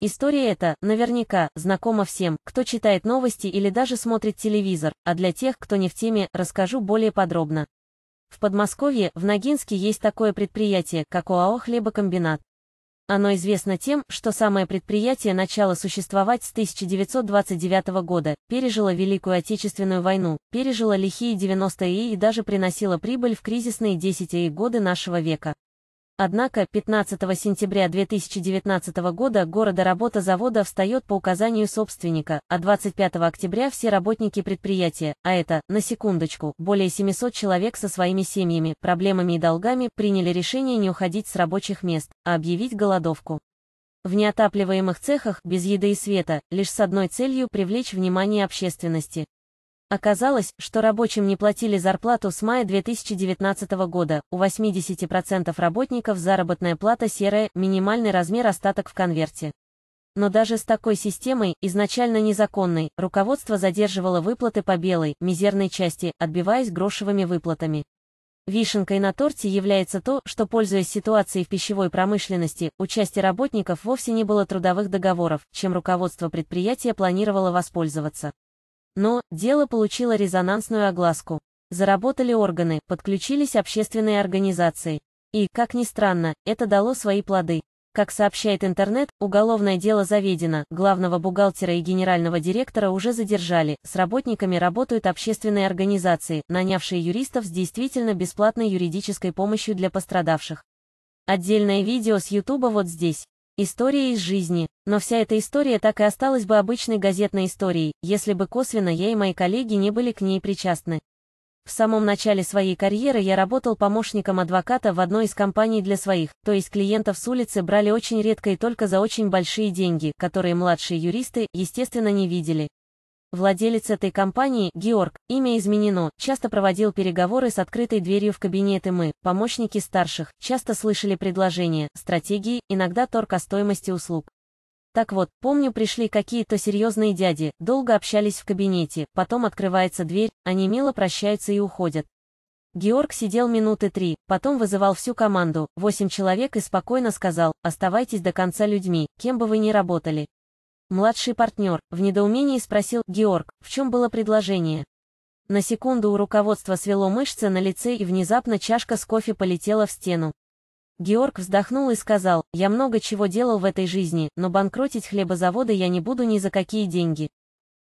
История эта, наверняка, знакома всем, кто читает новости или даже смотрит телевизор, а для тех, кто не в теме, расскажу более подробно. В Подмосковье, в Ногинске есть такое предприятие, как ОАО «Хлебокомбинат». Оно известно тем, что самое предприятие начало существовать с 1929 года, пережило Великую Отечественную войну, пережило лихие 90-е и даже приносило прибыль в кризисные 10-е годы нашего века. Однако 15 сентября 2019 года города работа завода встает по указанию собственника, а 25 октября все работники предприятия, а это, на секундочку, более 700 человек со своими семьями, проблемами и долгами, приняли решение не уходить с рабочих мест, а объявить голодовку. В неотапливаемых цехах, без еды и света, лишь с одной целью привлечь внимание общественности, Оказалось, что рабочим не платили зарплату с мая 2019 года, у 80% работников заработная плата серая, минимальный размер остаток в конверте. Но даже с такой системой, изначально незаконной, руководство задерживало выплаты по белой, мизерной части, отбиваясь грошевыми выплатами. Вишенкой на торте является то, что, пользуясь ситуацией в пищевой промышленности, у части работников вовсе не было трудовых договоров, чем руководство предприятия планировало воспользоваться. Но дело получило резонансную огласку. Заработали органы, подключились общественные организации. И, как ни странно, это дало свои плоды. Как сообщает интернет, уголовное дело заведено, главного бухгалтера и генерального директора уже задержали, с работниками работают общественные организации, нанявшие юристов с действительно бесплатной юридической помощью для пострадавших. Отдельное видео с Ютуба вот здесь. История из жизни, но вся эта история так и осталась бы обычной газетной историей, если бы косвенно я и мои коллеги не были к ней причастны. В самом начале своей карьеры я работал помощником адвоката в одной из компаний для своих, то есть клиентов с улицы брали очень редко и только за очень большие деньги, которые младшие юристы, естественно, не видели. Владелец этой компании, Георг, имя изменено, часто проводил переговоры с открытой дверью в кабинеты мы, помощники старших, часто слышали предложения, стратегии, иногда торг о стоимости услуг. Так вот, помню, пришли какие-то серьезные дяди, долго общались в кабинете, потом открывается дверь, они мило прощаются и уходят. Георг сидел минуты три, потом вызывал всю команду, восемь человек и спокойно сказал, оставайтесь до конца людьми, кем бы вы ни работали, Младший партнер в недоумении спросил Георг, в чем было предложение. На секунду у руководства свело мышцы на лице и внезапно чашка с кофе полетела в стену. Георг вздохнул и сказал, «Я много чего делал в этой жизни, но банкротить хлебозаводы я не буду ни за какие деньги».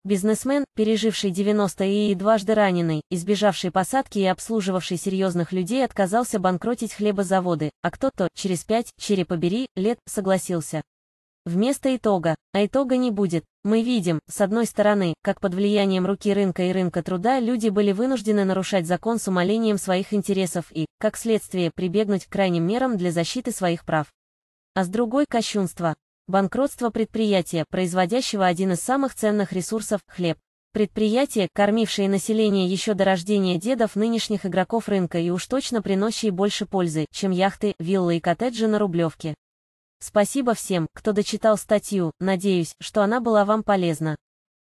Бизнесмен, переживший 90-е и дважды раненый, избежавший посадки и обслуживавший серьезных людей, отказался банкротить хлебозаводы, а кто-то, через пять, черепобери, лет, согласился. Вместо итога, а итога не будет, мы видим, с одной стороны, как под влиянием руки рынка и рынка труда люди были вынуждены нарушать закон с умолением своих интересов и, как следствие, прибегнуть к крайним мерам для защиты своих прав. А с другой – кощунство. Банкротство предприятия, производящего один из самых ценных ресурсов – хлеб. Предприятие, кормившее население еще до рождения дедов нынешних игроков рынка и уж точно приносящее больше пользы, чем яхты, виллы и коттеджи на Рублевке. Спасибо всем, кто дочитал статью, надеюсь, что она была вам полезна.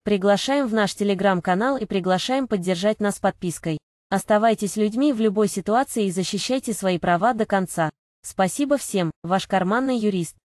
Приглашаем в наш телеграм-канал и приглашаем поддержать нас подпиской. Оставайтесь людьми в любой ситуации и защищайте свои права до конца. Спасибо всем, ваш карманный юрист.